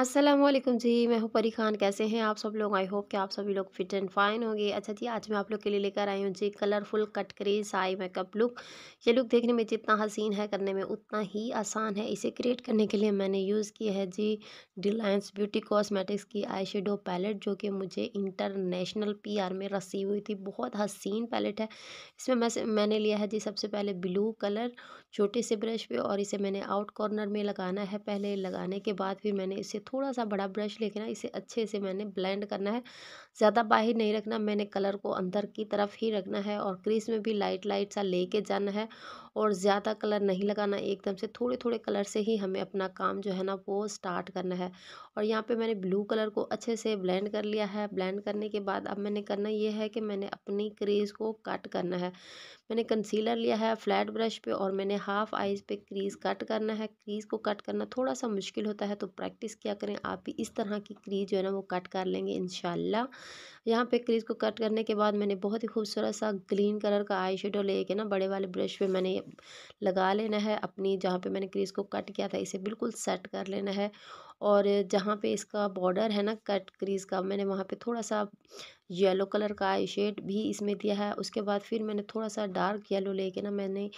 असलम जी मैं हूँ परी खान कैसे हैं आप सब लोग आई होप कि आप सभी लोग फिट एंड फाइन होंगे अच्छा जी आज मैं आप लोग के लिए लेकर आई हूँ जी कलरफुल कट कटकरी साई मेकअप लुक ये लुक देखने में जितना हसीन है करने में उतना ही आसान है इसे क्रिएट करने के लिए मैंने यूज़ किया है जी डिलायंस ब्यूटी कॉस्मेटिक्स की आई पैलेट जो कि मुझे इंटरनेशनल पी में रसीव हुई थी बहुत हसीन पैलेट है इसमें मैं मैंने लिया है जी सबसे पहले ब्लू कलर छोटे से ब्रश पे और इसे मैंने आउट कॉर्नर में लगाना है पहले लगाने के बाद फिर मैंने इसे थोड़ा सा बड़ा ब्रश लेके ना इसे अच्छे से मैंने ब्लेंड करना है ज़्यादा बाहर नहीं रखना मैंने कलर को अंदर की तरफ ही रखना है और क्रीज में भी लाइट लाइट सा लेके जाना है और ज़्यादा कलर नहीं लगाना एकदम से थोड़े थोड़े कलर से ही हमें अपना काम जो है ना वो स्टार्ट करना है और यहाँ पर मैंने ब्लू कलर को अच्छे से ब्लेंड कर लिया है ब्लेंड करने के बाद अब मैंने करना ये है कि मैंने अपनी क्रीज़ को कट करना है मैंने कंसीलर लिया है फ्लैट ब्रश पे और मैंने हाफ आइज़ पे क्रीज़ कट करना है क्रीज़ को कट करना थोड़ा सा मुश्किल होता है तो प्रैक्टिस किया क्या करें आप भी इस तरह की क्रीज जो है ना वो कट कर लेंगे इन यहाँ पे क्रीज को कट करने के बाद मैंने बहुत ही खूबसूरत सा ग्रीन कलर का आई शेडो लेके ना बड़े वाले ब्रश पे मैंने लगा लेना है अपनी जहाँ पे मैंने क्रीज को कट किया था इसे बिल्कुल सेट कर लेना है और जहाँ पे इसका बॉर्डर है ना कट क्रीज़ का मैंने वहाँ पे थोड़ा सा येलो कलर का आई शेड भी इसमें दिया है उसके बाद फिर मैंने थोड़ा सा डार्क येलो लेके ना मैंने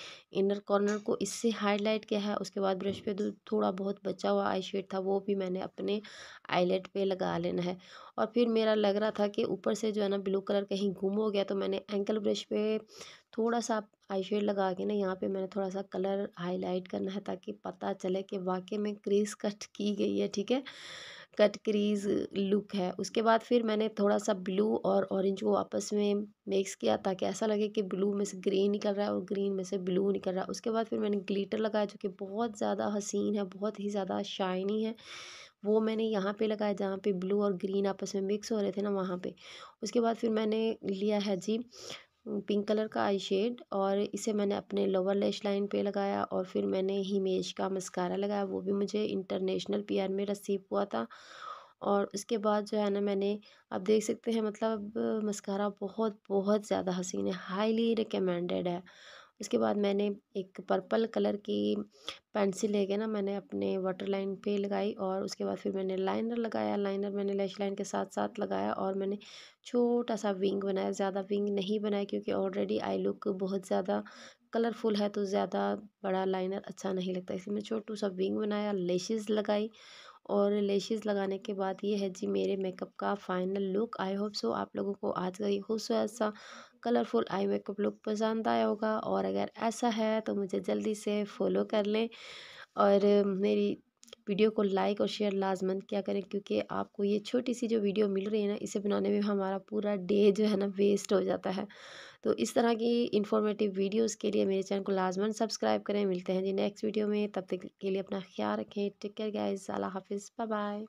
इनर कॉर्नर को इससे हाईलाइट किया है उसके बाद ब्रश पे थोड़ा बहुत बचा हुआ आई शेड था वो भी मैंने अपने आईलेट पे लगा लेना है और फिर मेरा लग रहा था कि ऊपर से जो है ना ब्लू कलर कहीं गुम हो गया तो मैंने एंकल ब्रश पे थोड़ा सा आई शेड लगा के ना यहाँ पे मैंने थोड़ा सा कलर हाईलाइट करना है ताकि पता चले कि वाकई में क्रीज़ कट की गई है ठीक है कट क्रीज़ लुक है उसके बाद फिर मैंने थोड़ा सा ब्लू और ऑरेंज को आपस में मिक्स किया ताकि ऐसा लगे कि ब्लू में से ग्रीन निकल रहा है और ग्रीन में से ब्लू निकल रहा है उसके बाद फिर मैंने ग्लीटर लगाया जो कि बहुत ज़्यादा हसीन है बहुत ही ज़्यादा शाइनी है वो मैंने यहाँ पे लगाया जहाँ पे ब्लू और ग्रीन आपस में मिक्स हो रहे थे ना वहाँ पे उसके बाद फिर मैंने लिया है जी पिंक कलर का आई शेड और इसे मैंने अपने लोअर लेश लाइन पे लगाया और फिर मैंने हिमेश का मस्कारा लगाया वो भी मुझे इंटरनेशनल पीआर में रिसीव हुआ था और उसके बाद जो है ना मैंने आप देख सकते हैं मतलब मस्कारा बहुत बहुत ज़्यादा हसीन है हाईली रिकमेंडेड है उसके बाद मैंने एक पर्पल कलर की पेंसिल लेके ना मैंने अपने वाटर लाइन पे लगाई और उसके बाद फिर मैंने लाइनर लगाया लाइनर मैंने लैश लाइन के साथ साथ लगाया और मैंने छोटा सा विंग बनाया ज़्यादा विंग नहीं बनाया क्योंकि ऑलरेडी आई लुक बहुत ज़्यादा कलरफुल है तो ज़्यादा बड़ा लाइनर अच्छा नहीं लगता इसलिए मैं छोटू सा विंग बनाया लेशेज़ लगाई और लेशेस लगाने के बाद ये है जी मेरे मेकअप का final look I hope so आप लोगों को आज का ये खूबसूरत सा कलरफुल आई मेकअप लुक पसंद आया होगा और अगर ऐसा है तो मुझे जल्दी से फॉलो कर लें और मेरी वीडियो को लाइक और शेयर लाजमंद क्या करें क्योंकि आपको ये छोटी सी जो वीडियो मिल रही है ना इसे बनाने में हमारा पूरा डे जो है ना वेस्ट हो जाता है तो इस तरह की इन्फॉर्मेटिव वीडियोज़ के लिए मेरे चैनल को लाजमन सब्सक्राइब करें मिलते हैं जी नेक्स्ट वीडियो में तब तक के लिए अपना ख्याल रखें टेक केयर गाइज अल्लाह हाफिज़ बाय